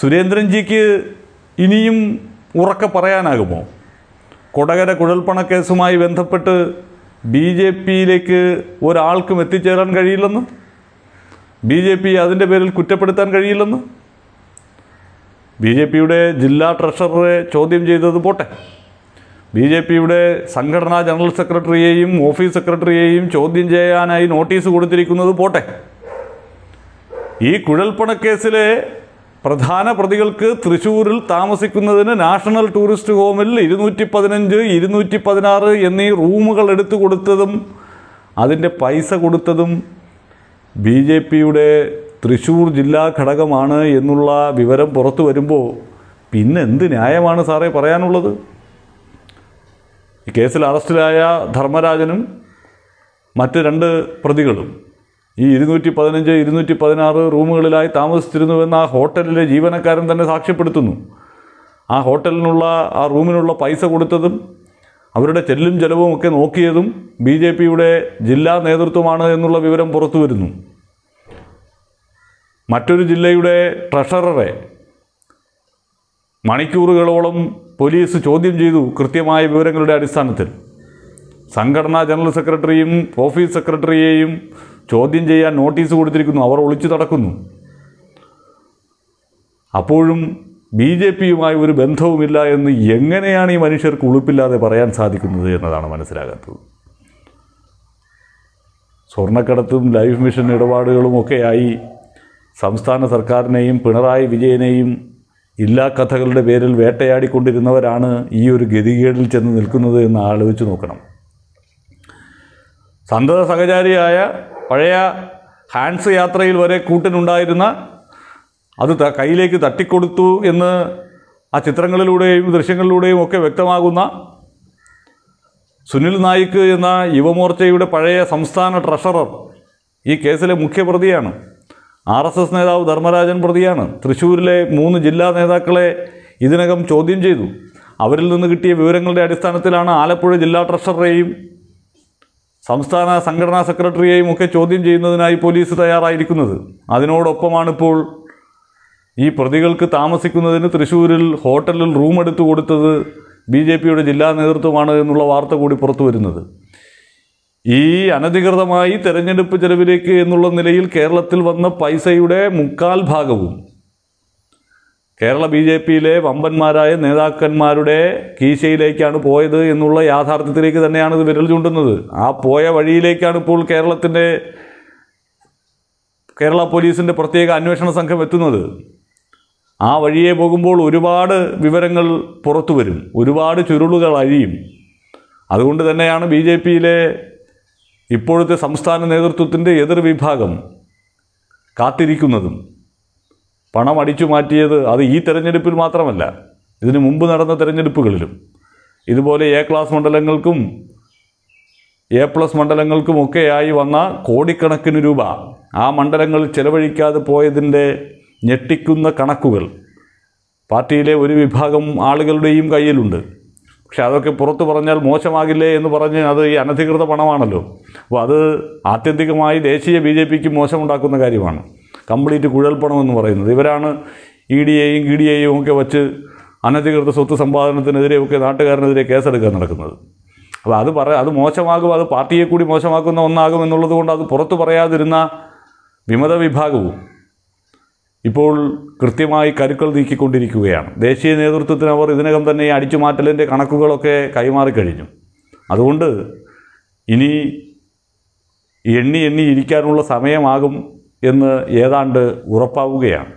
സുരേന്ദ്രൻജിക്ക് ഇനിയും ഉറക്കെ പറയാനാകുമോ കൊടകര കുഴൽപ്പണക്കേസുമായി ബന്ധപ്പെട്ട് ബി ജെ പിയിലേക്ക് ഒരാൾക്കും എത്തിച്ചേരാൻ കഴിയില്ലെന്ന് ബി ജെ പി അതിൻ്റെ പേരിൽ കുറ്റപ്പെടുത്താൻ കഴിയില്ലെന്ന് ബി ജെ പിയുടെ ജില്ലാ ട്രഷററെ ചോദ്യം ചെയ്തത് പോട്ടെ ബി ജെ പിയുടെ സംഘടനാ ജനറൽ സെക്രട്ടറിയെയും ഓഫീസ് സെക്രട്ടറിയെയും ചോദ്യം ചെയ്യാനായി നോട്ടീസ് കൊടുത്തിരിക്കുന്നത് പോട്ടെ ഈ കുഴൽപ്പണക്കേസിലെ പ്രധാന പ്രതികൾക്ക് തൃശ്ശൂരിൽ താമസിക്കുന്നതിന് നാഷണൽ ടൂറിസ്റ്റ് ഹോമിൽ ഇരുന്നൂറ്റി പതിനഞ്ച് ഇരുന്നൂറ്റി പതിനാറ് എന്നീ റൂമുകൾ എടുത്തു കൊടുത്തതും അതിൻ്റെ പൈസ കൊടുത്തതും ബി ജെ പിയുടെ തൃശ്ശൂർ ജില്ലാ ഘടകമാണ് എന്നുള്ള വിവരം പുറത്തു വരുമ്പോൾ പിന്നെ എന്ത് ന്യായമാണ് സാറേ പറയാനുള്ളത് ഈ കേസിൽ അറസ്റ്റിലായ ധർമ്മരാജനും മറ്റ് രണ്ട് പ്രതികളും ഈ ഇരുന്നൂറ്റി പതിനഞ്ച് ഇരുന്നൂറ്റി പതിനാറ് റൂമുകളിലായി താമസിച്ചിരുന്നുവെന്ന് ആ ഹോട്ടലിലെ ജീവനക്കാരൻ തന്നെ സാക്ഷ്യപ്പെടുത്തുന്നു ആ ഹോട്ടലിനുള്ള ആ റൂമിനുള്ള പൈസ കൊടുത്തതും അവരുടെ ചെല്ലും ചെലവും ഒക്കെ നോക്കിയതും ബി ജെ പിയുടെ ജില്ലാ നേതൃത്വമാണ് എന്നുള്ള വിവരം പുറത്തു വരുന്നു മറ്റൊരു ജില്ലയുടെ ട്രഷററെ മണിക്കൂറുകളോളം പോലീസ് ചോദ്യം ചെയ്തു കൃത്യമായ വിവരങ്ങളുടെ അടിസ്ഥാനത്തിൽ സംഘടനാ ജനറൽ സെക്രട്ടറിയും ഓഫീസ് സെക്രട്ടറിയെയും ചോദ്യം ചെയ്യാൻ നോട്ടീസ് കൊടുത്തിരിക്കുന്നു അവർ ഒളിച്ചു നടക്കുന്നു അപ്പോഴും ബി ജെ പിയുമായി ഒരു ബന്ധവുമില്ല എന്ന് എങ്ങനെയാണ് ഈ മനുഷ്യർക്ക് ഉളുപ്പില്ലാതെ പറയാൻ സാധിക്കുന്നത് എന്നതാണ് മനസ്സിലാകാത്തത് സ്വർണ്ണക്കടത്തും ലൈഫ് മിഷൻ ഒക്കെയായി സംസ്ഥാന സർക്കാരിനെയും പിണറായി വിജയനെയും ഇല്ലാ കഥകളുടെ പേരിൽ വേട്ടയാടിക്കൊണ്ടിരുന്നവരാണ് ഈ ഒരു ഗതികേടിൽ ചെന്ന് നിൽക്കുന്നത് എന്ന് ആലോചിച്ച് നോക്കണം സന്തത സഹചാരിയായ പഴയ ഹാൻസ് യാത്രയിൽ വരെ കൂട്ടനുണ്ടായിരുന്ന അത് കയ്യിലേക്ക് തട്ടിക്കൊടുത്തു എന്ന് ആ ചിത്രങ്ങളിലൂടെയും ദൃശ്യങ്ങളിലൂടെയും ഒക്കെ വ്യക്തമാകുന്ന സുനിൽ നായിക്ക് എന്ന യുവമോർച്ചയുടെ പഴയ സംസ്ഥാന ട്രഷറർ ഈ കേസിലെ മുഖ്യപ്രതിയാണ് ആർ എസ് എസ് നേതാവ് ധർമ്മരാജൻ പ്രതിയാണ് തൃശ്ശൂരിലെ മൂന്ന് ജില്ലാ നേതാക്കളെ ഇതിനകം ചോദ്യം ചെയ്തു അവരിൽ നിന്ന് കിട്ടിയ വിവരങ്ങളുടെ അടിസ്ഥാനത്തിലാണ് ആലപ്പുഴ ജില്ലാ ട്രഷററേയും സംസ്ഥാന സംഘടനാ സെക്രട്ടറിയെയും ഒക്കെ ചോദ്യം ചെയ്യുന്നതിനായി പോലീസ് തയ്യാറായിരിക്കുന്നത് അതിനോടൊപ്പമാണിപ്പോൾ ഈ പ്രതികൾക്ക് താമസിക്കുന്നതിന് തൃശ്ശൂരിൽ ഹോട്ടലിൽ റൂം എടുത്തു കൊടുത്തത് ബി ജെ പിയുടെ ജില്ലാ നേതൃത്വമാണ് എന്നുള്ള വാർത്ത കൂടി പുറത്തു വരുന്നത് ഈ അനധികൃതമായി തെരഞ്ഞെടുപ്പ് ചെലവിലേക്ക് എന്നുള്ള നിലയിൽ കേരളത്തിൽ വന്ന പൈസയുടെ മുക്കാൽ ഭാഗവും കേരള ബി ജെ പിയിലെ വമ്പന്മാരായ നേതാക്കന്മാരുടെ കീശയിലേക്കാണ് പോയത് എന്നുള്ള യാഥാർത്ഥ്യത്തിലേക്ക് തന്നെയാണ് ഇത് വിരൽ ചൂണ്ടുന്നത് ആ പോയ വഴിയിലേക്കാണ് ഇപ്പോൾ കേരളത്തിൻ്റെ കേരള പോലീസിൻ്റെ പ്രത്യേക അന്വേഷണ സംഘം എത്തുന്നത് ആ വഴിയെ പോകുമ്പോൾ ഒരുപാട് വിവരങ്ങൾ പുറത്തു വരും ഒരുപാട് ചുരുളുകൾ അഴിയും അതുകൊണ്ട് തന്നെയാണ് ബി ജെ പിയിലെ ഇപ്പോഴത്തെ സംസ്ഥാന നേതൃത്വത്തിൻ്റെ എതിർ വിഭാഗം കാത്തിരിക്കുന്നതും പണം അടിച്ചു മാറ്റിയത് അത് ഈ തെരഞ്ഞെടുപ്പിൽ മാത്രമല്ല ഇതിനു മുമ്പ് നടന്ന തെരഞ്ഞെടുപ്പുകളിലും ഇതുപോലെ എ ക്ലാസ് മണ്ഡലങ്ങൾക്കും എ പ്ലസ് മണ്ഡലങ്ങൾക്കും ഒക്കെയായി വന്ന കോടിക്കണക്കിന് രൂപ ആ മണ്ഡലങ്ങൾ ചെലവഴിക്കാതെ പോയതിൻ്റെ ഞെട്ടിക്കുന്ന കണക്കുകൾ പാർട്ടിയിലെ ഒരു വിഭാഗം ആളുകളുടെയും കയ്യിലുണ്ട് പക്ഷെ അതൊക്കെ പുറത്തു പറഞ്ഞാൽ മോശമാകില്ലേ എന്ന് പറഞ്ഞ് അത് ഈ അനധികൃത പണമാണല്ലോ അപ്പോൾ അത് ആത്യന്തികമായി ദേശീയ ബി ജെ പിക്ക് മോശമുണ്ടാക്കുന്ന കാര്യമാണ് കംപ്ലീറ്റ് കുഴൽപ്പണം എന്ന് പറയുന്നത് ഇവരാണ് ഇ ഡി എയും ഇ ഡി എയും ഒക്കെ വച്ച് അനധികൃത സ്വത്ത് സമ്പാദനത്തിനെതിരെയൊക്കെ നാട്ടുകാരനെതിരെ കേസെടുക്കാൻ നടക്കുന്നത് അപ്പോൾ അത് പറ അത് മോശമാകും അത് പാർട്ടിയെ കൂടി മോശമാക്കുന്ന ഒന്നാകും എന്നുള്ളത് കൊണ്ട് അത് പുറത്തു പറയാതിരുന്ന വിമത വിഭാഗവും ഇപ്പോൾ കൃത്യമായി കരുക്കൾ നീക്കിക്കൊണ്ടിരിക്കുകയാണ് ദേശീയ നേതൃത്വത്തിന് അവർ ഇതിനകം തന്നെ അടിച്ചുമാറ്റലിൻ്റെ കണക്കുകളൊക്കെ കൈമാറിക്കഴിഞ്ഞു അതുകൊണ്ട് ഇനി എണ്ണി എണ്ണി ഇരിക്കാനുള്ള സമയമാകും എന്ന് ഏതാണ്ട് ഉറപ്പാവുകയാണ്